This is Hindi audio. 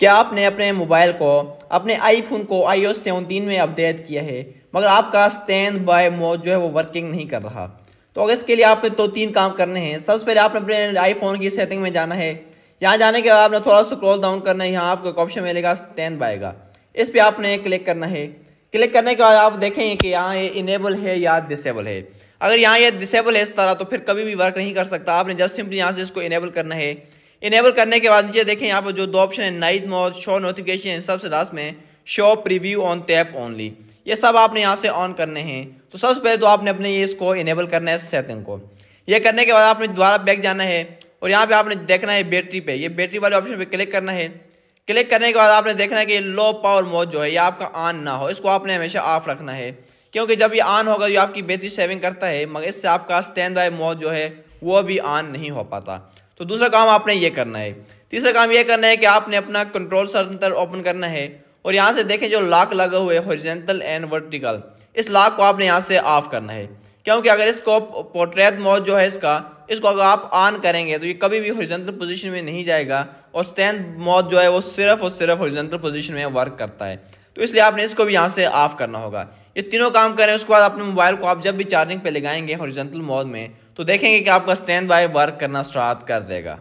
क्या आपने अपने मोबाइल को अपने आईफोन को आई ओ सेवनटीन में अपडेट किया है मगर आपका स्टैंड बाय मोड जो है वो वर्किंग नहीं कर रहा तो अगर इसके लिए आपने दो तो तीन काम करने हैं सबसे पहले आपने अपने आईफोन की सेटिंग में जाना है यहाँ जाने के बाद आपने थोड़ा सा क्रोल डाउन करना है यहाँ आपको एक ऑप्शन मिलेगा स्टैंड बाय का इस पर आपने क्लिक करना है क्लिक करने के बाद आप देखेंगे कि यहाँ ये इनेबल है या डिसेबल है अगर यहाँ ये डिसेबल है इस तरह तो फिर कभी भी वर्क नहीं कर सकता आपने जस्ट सिंपली यहाँ से इसको इनेबल करना है इनेबल करने के बाद नीचे देखें यहाँ पर जो दो ऑप्शन है नाइट मोड शो नोटिफिकेशन सबसे लास्ट में show preview on tap only ये सब आपने यहाँ से ऑन करने हैं तो सबसे पहले तो आपने अपने ये इसको इनेबल करना है सेटिंग को ये करने के बाद आपने दोबारा बैक जाना है और यहाँ पे आपने देखना है बैटरी पे ये बैटरी वाले ऑप्शन पे क्लिक करना है क्लिक करने के बाद आपने देखना है कि लो पावर मोड जो है ये आपका ऑन ना हो इसको आपने हमेशा ऑफ रखना है क्योंकि जब ये ऑन होगा तो ये आपकी बैटरी सेविंग करता है मगर इससे आपका स्टैंड बाय मोड जो है वो भी ऑन नहीं हो पाता तो दूसरा काम आपने ये करना है तीसरा काम ये करना है कि आपने अपना कंट्रोल सेंटर ओपन करना है और यहाँ से देखें जो लॉक लगा हुए हॉरिजेंटल एंड वर्टिकल इस लॉक को आपने यहाँ से ऑफ करना है क्योंकि अगर इसको पोर्ट्रेट मोड जो है इसका इसको अगर आप ऑन करेंगे तो ये कभी भी हॉरिजेंटल पोजीशन में नहीं जाएगा और स्टैंड मोड जो है वो सिर्फ और सिर्फ हॉरिजेंटल पोजीशन में वर्क करता है तो इसलिए आपने इसको भी यहाँ से ऑफ करना होगा ये तीनों काम करें उसके बाद अपने मोबाइल को आप जब भी चार्जिंग पे लगाएंगे हॉरिजेंटल मोड में तो देखेंगे कि आपका स्टैंड बाय वर्क करना स्टार्ट कर देगा